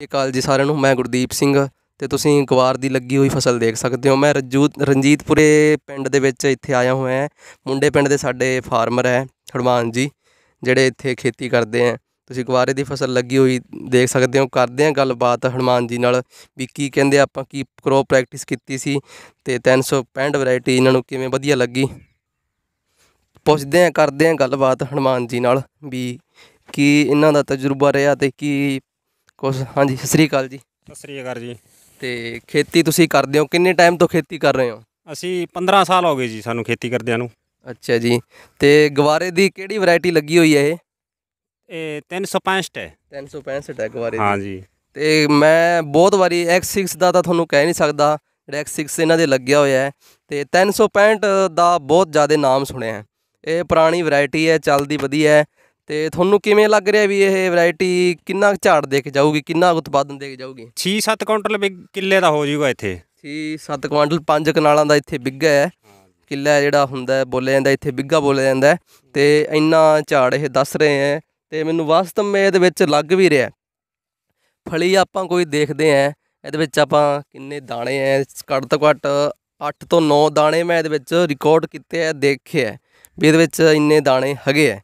ਸਤਿ ਸ਼੍ਰੀ ਅਕਾਲ ਜੀ ਸਾਰਿਆਂ ਨੂੰ ਮੈਂ ਗੁਰਦੀਪ ਸਿੰਘ ਤੇ ਤੁਸੀਂ ਗਵਾਰ ਦੀ ਲੱਗੀ ਹੋਈ ਫਸਲ ਦੇਖ ਸਕਦੇ ਹੋ ਮੈਂ ਰਜੂਤ ਰਣਜੀਤਪੁਰੇ ਪਿੰਡ ਦੇ ਵਿੱਚ ਇੱਥੇ ਆਇਆ ਹੋਇਆ ਹਾਂ ਮੁੰਡੇ ਪਿੰਡ ਦੇ ਸਾਡੇ ਫਾਰਮਰ ਹੈ ਹਰਮਾਨ ਜੀ ਜਿਹੜੇ ਇੱਥੇ ਖੇਤੀ ਕਰਦੇ ਆ ਤੁਸੀਂ ਗਵਾਰੇ ਦੀ ਫਸਲ ਲੱਗੀ ਹੋਈ ਦੇਖ ਸਕਦੇ ਹੋ ਕਰਦੇ ਆ ਗੱਲਬਾਤ ਹਰਮਾਨ ਜੀ ਨਾਲ ਵੀ ਕੀ ਕਹਿੰਦੇ ਆਪਾਂ ਕੀ ਕ੍ਰੋਪ ਪ੍ਰੈਕਟਿਸ ਕੀਤੀ ਸੀ ਤੇ 365 ਵੈਰਾਈਟੀ ਇਹਨਾਂ ਨੂੰ ਕਿਵੇਂ ਵਧੀਆ ਲੱਗੀ ਪੁੱਛਦੇ ਆ ਕਰਦੇ ਆ ਗੱਲਬਾਤ ਹਰਮਾਨ ਜੀ ਨਾਲ ਵੀ ਕੀ ਇਹਨਾਂ ਦਾ ਤਜਰਬਾ ਰਿਹਾ ਤੇ ਕੀ ਕੁਛ ਹਾਂਜੀ ਸਤਿ ਸ੍ਰੀ ਅਕਾਲ ਜੀ ਸਤਿ ਸ੍ਰੀ ਅਕਾਲ ਜੀ ਤੇ ਖੇਤੀ ਤੁਸੀਂ ਕਰਦੇ ਹੋ ਕਿੰਨੇ ਟਾਈਮ ਤੋਂ ਖੇਤੀ ਕਰ ਰਹੇ ਹੋ ਅਸੀਂ 15 ਸਾਲ ਹੋ ਗਏ ਜੀ ਸਾਨੂੰ ਖੇਤੀ ਕਰਦਿਆਂ ਨੂੰ ਅੱਛਾ ਜੀ ਤੇ ਗਵਾਰੇ ਦੀ ਕਿਹੜੀ ਵੈਰਾਈਟੀ ਲੱਗੀ ਹੋਈ ਹੈ ਇਹ ਇਹ 365 ਹੈ 365 ਹੈ ਗਵਾਰੇ ਦੀ ਹਾਂ ਜੀ ਤੇ ਮੈਂ ਬਹੁਤ ਵਾਰੀ X6 ਦਾ ਤਾਂ ਤੁਹਾਨੂੰ ਕਹਿ ਨਹੀਂ ਸਕਦਾ ਜਿਹੜਾ X6 ਇਹਨਾਂ ਦੇ ਲੱਗਿਆ ਹੋਇਆ ਹੈ ਤੇ 365 ਦਾ ਬਹੁਤ ਜ਼ਿਆਦਾ ਨਾਮ ਸੁਣਿਆ ਹੈ ਇਹ ਪੁਰਾਣੀ ਵੈਰਾਈਟੀ ਹੈ ਚੱਲਦੀ ਵਧੀਆ ਹੈ ਤੇ ਤੁਹਾਨੂੰ ਕਿਵੇਂ ਲੱਗ ਰਿਹਾ ਵੀ ਇਹ ਵੈਰਾਈਟੀ ਕਿੰਨਾ ਝਾੜ ਦੇ ਕੇ ਜਾਊਗੀ ਕਿੰਨਾ ਉਤਪਾਦਨ ਦੇ ਕੇ ਜਾਊਗੀ 6-7 ਕੁਇੰਟਲ ਕਿੱਲੇ ਦਾ ਹੋ ਜਾਊਗਾ ਇੱਥੇ 6-7 ਕੁਇੰਟਲ 5 ਕਨਾਲਾਂ ਦਾ ਇੱਥੇ ਬਿੱਗਾ ਹੈ ਕਿੱਲਾ ਜਿਹੜਾ ਹੁੰਦਾ ਬੋਲੇ ਜਾਂਦਾ ਇੱਥੇ ਬਿੱਗਾ ਬੋਲੇ ਜਾਂਦਾ ਤੇ ਇੰਨਾ ਝਾੜ ਇਹ ਦੱਸ ਰਹੇ ਆ ਤੇ ਮੈਨੂੰ ਵਾਸਤਵ ਮੇ ਇਹਦੇ ਵਿੱਚ ਲੱਗ ਵੀ ਰਿਹਾ ਫਲੀ ਆਪਾਂ ਕੋਈ ਦੇਖਦੇ ਆ ਇਹਦੇ ਵਿੱਚ ਆਪਾਂ ਕਿੰਨੇ ਦਾਣੇ ਐ ਘੱਟ ਤੋਂ ਘੱਟ 8 ਤੋਂ 9 ਦਾਣੇ ਮੈਂ ਇਹਦੇ ਵਿੱਚ ਰਿਕਾਰਡ ਕੀਤੇ ਆ ਦੇਖਿਆ ਵੀ ਇਹਦੇ ਵਿੱਚ ਇੰਨੇ ਦਾਣੇ ਹੈਗੇ ਆ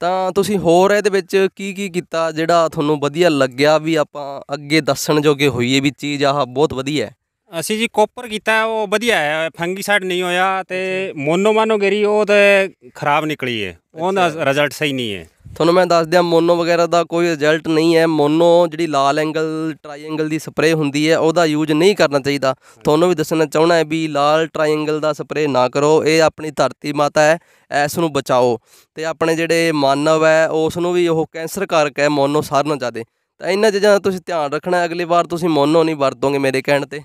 ਤਾਂ ਤੁਸੀਂ ਹੋਰ ਇਹਦੇ ਵਿੱਚ ਕੀ ਕੀ ਕੀਤਾ ਜਿਹੜਾ ਤੁਹਾਨੂੰ ਵਧੀਆ ਲੱਗਿਆ ਵੀ ਆਪਾਂ ਅੱਗੇ ਦੱਸਣ ਜੋਗੇ ਹੋਈਏ ਵੀ ਚੀਜ਼ ਆਹ ਬਹੁਤ ਵਧੀਆ ਹੈ ਅਸੀਂ ਜੀ ਕੋਪਰ ਕੀਤਾ ਉਹ ਵਧੀਆ ਹੈ ਫੰਗੀਸਾਈਡ ਨਹੀਂ ਹੋਇਆ ਤੇ ਮੋਨੋਮਾਨੋ ਗਰੀ ਉਹ ਤੇ ਖਰਾਬ ਨਿਕਲੀ ਹੈ ਉਹਦਾ ਰਿਜ਼ਲਟ ਸਹੀ ਨਹੀਂ ਹੈ ਤੁਹਾਨੂੰ ਮੈਂ ਦੱਸ ਦਿਆਂ ਮੋਨੋ ਵਗੈਰਾ ਦਾ ਕੋਈ ਰਿਜ਼ਲਟ ਨਹੀਂ ਹੈ ਮੋਨੋ ਜਿਹੜੀ ਲਾਲ ਐਂਗਲ ਟ੍ਰਾਈਐਂਗਲ ਦੀ ਸਪਰੇ ਹੁੰਦੀ ਹੈ ਉਹਦਾ ਯੂਜ਼ ਨਹੀਂ ਕਰਨਾ ਚਾਹੀਦਾ ਤੁਹਾਨੂੰ ਵੀ ਦੱਸਣਾ ਚਾਹਣਾ ਹੈ ਵੀ ਲਾਲ ਟ੍ਰਾਈਐਂਗਲ ਦਾ ਸਪਰੇ ਨਾ ਕਰੋ ਇਹ ਆਪਣੀ ਧਰਤੀ ਮਾਤਾ ਹੈ ਇਸ ਨੂੰ ਬਚਾਓ ਤੇ ਆਪਣੇ ਜਿਹੜੇ ਮਾਨਵ ਹੈ ਉਸ ਨੂੰ ਵੀ ਉਹ ਕੈਂਸਰ ਕਾਰਕ ਹੈ ਮੋਨੋ ਸਾਰਿਆਂ ਨਾਲੋਂ ਜ਼ਿਆਦਾ ਤਾਂ ਇਹਨਾਂ ਚੀਜ਼ਾਂ ਦਾ ਤੁਸੀਂ ਧਿਆਨ ਰੱਖਣਾ ਅਗਲੀ ਵਾਰ ਤੁਸੀਂ ਮੋਨੋ ਨਹੀਂ ਵਰਤੋਗੇ ਮੇਰੇ ਕਹਿਣ ਤੇ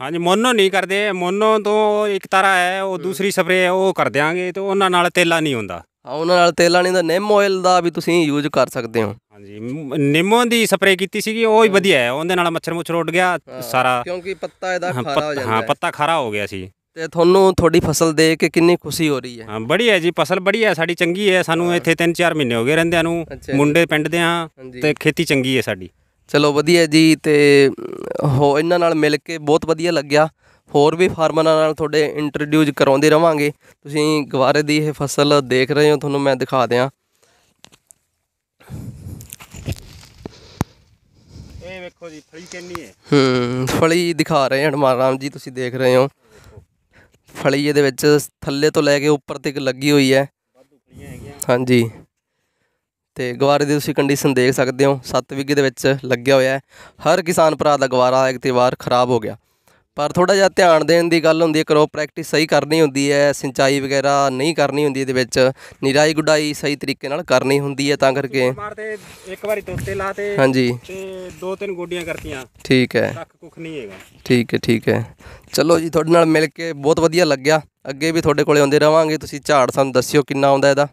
ਹਾਂਜੀ ਮੋਨੋ ਨਹੀਂ ਕਰਦੇ ਮੋਨੋ ਤੋਂ ਇੱਕ ਤਰ੍ਹਾਂ ਹੈ ਉਹ ਦੂਸਰੀ ਸਪਰੇ ਉਹ ਕਰ ਦਿਆਂਗੇ ਤੇ ਉਹਨਾਂ ਨਾਲ ਤੇਲਾ ਨਹੀਂ ਹੁੰਦਾ ਹਾਂ ਉਹਨਾਂ ਨਾਲ ਤੇਲਾਂ ਨਹੀਂ ਦਾ ਨਿੰਮ ਆਇਲ ਦਾ ਵੀ ਤੁਸੀਂ ਯੂਜ਼ ਕਰ ਸਕਦੇ ਹੋ ਹਾਂਜੀ ਨਿੰਮੋਂ ਦੀ ਸਪਰੇਅ ਕੀਤੀ ਸੀਗੀ ਉਹ ਹੀ ਵਧੀਆ ਹੈ ਉਹਦੇ ਨਾਲ ਮੱਛਰ ਮੁੱਛਰ ਉੱਡ ਗਿਆ ਸਾਰਾ ਕਿਉਂਕਿ ਪੱਤਾ ਇਹਦਾ ਖਾਰਾ ਹੋ ਜਾਂਦਾ ਹਾਂ ਪੱਤਾ ਖਾਰਾ ਹੋ ਗਿਆ ਸੀ ਤੇ ਤੁਹਾਨੂੰ ਤੁਹਾਡੀ ਫਸਲ ਦੇਖ ਕੇ ਕਿੰਨੀ ਖੁਸ਼ੀ ਹੋ ਰਹੀ ਹੈ ਹਾਂ ਬੜੀ ਹੈ ਜੀ ਫਸਲ ਬੜੀ ਹੈ ਸਾਡੀ ਚੰਗੀ ਹੈ ਸਾਨੂੰ ਇੱਥੇ 3-4 ਮਹੀਨੇ ਹੋ ਗਏ ਰਹਿੰਦਿਆਂ ਨੂੰ ਮੁੰਡੇ ਪਿੰਡ ਦੇ ਆ ਤੇ ਖੇਤੀ ਚੰਗੀ ਹੈ ਸਾਡੀ ਚਲੋ ਵਧੀਆ ਜੀ ਤੇ ਹੋ ਇਹਨਾਂ ਨਾਲ ਮਿਲ ਕੇ ਬਹੁਤ ਵਧੀਆ ਲੱਗਿਆ ਹੋਰ ਵੀ ਫਾਰਮਰਾਂ ਨਾਲ ਤੁਹਾਡੇ ਇੰਟਰੋਡਿਊਸ ਕਰਾਉਂਦੇ ਰਵਾਂਗੇ ਤੁਸੀਂ ਗਵਾਰੇ ਦੀ ਇਹ ਫਸਲ ਦੇਖ ਰਹੇ ਹੋ ਤੁਹਾਨੂੰ ਮੈਂ ਦਿਖਾ ਦਿਆਂ ਇਹ ਵੇਖੋ ਜੀ ਫਲੀ ਕਿੰਨੀ ਹੈ ਹੂੰ ਫਲੀ ਦਿਖਾ ਰਹੇ ਹਨ ਮਾਰਾਮ ਜੀ ਤੁਸੀਂ ਦੇਖ ਰਹੇ ਹੋ ਫਲੀ ਇਹਦੇ ਵਿੱਚ ਥੱਲੇ ਤੋਂ ਲੈ ਕੇ ਉੱਪਰ ਤੱਕ ਲੱਗੀ ਹੋਈ ਹੈ ਹਾਂਜੀ ਤੇ ਗਵਾਰੇ ਦੀ ਤੁਸੀਂ ਕੰਡੀਸ਼ਨ ਦੇਖ ਸਕਦੇ ਹੋ 7 ਵਿਗੇ ਦੇ ਵਿੱਚ ਲੱਗਿਆ ਹੋਇਆ ਹੈ ਹਰ ਕਿਸਾਨ ਭਰਾ ਦਾ ਗਵਾਰਾ ਇੱਕ ਤੇ ਵਾਰ ਖਰਾਬ ਹੋ ਗਿਆ ਪਰ ਥੋੜਾ ਜਿਹਾ ਧਿਆਨ ਦੇਣ ਦੀ ਗੱਲ ਹੁੰਦੀ ਹੈ ਕਰੋ ਪ੍ਰੈਕਟਿਸ ਸਹੀ ਕਰਨੀ ਹੁੰਦੀ ਹੈ ਸਿੰਚਾਈ ਵਗੈਰਾ ਨਹੀਂ ਕਰਨੀ ਹੁੰਦੀ ਇਹਦੇ ਵਿੱਚ ਨਿਰਾਈ ਗੁਡਾਈ ਸਹੀ ਤਰੀਕੇ ਨਾਲ ਕਰਨੀ ਹੁੰਦੀ ਹੈ ਤਾਂ ਕਰਕੇ ਮਾਰਦੇ ਇੱਕ ਵਾਰੀ ਤੋਤੇ ਲਾਤੇ ਹਾਂਜੀ ਤੇ ਦੋ ਤਿੰਨ ਗੋਡੀਆਂ ਕਰਤੀਆਂ ਠੀਕ ਹੈ ਕੱਖ ਕੁਖ ਨਹੀਂ ਹੈਗਾ ਠੀਕ ਹੈ ਠੀਕ ਹੈ ਚਲੋ ਜੀ ਤੁਹਾਡੇ ਨਾਲ ਮਿਲ ਕੇ ਬਹੁਤ ਵਧੀਆ ਲੱਗਿਆ ਅੱਗੇ ਵੀ ਤੁਹਾਡੇ ਕੋਲੇ ਆਉਂਦੇ ਰਵਾਂਗੇ ਤੁਸੀਂ ਝਾੜ ਸਾਨੂੰ ਦੱਸਿਓ ਕਿੰਨਾ ਆਉਂਦਾ ਇਹਦਾ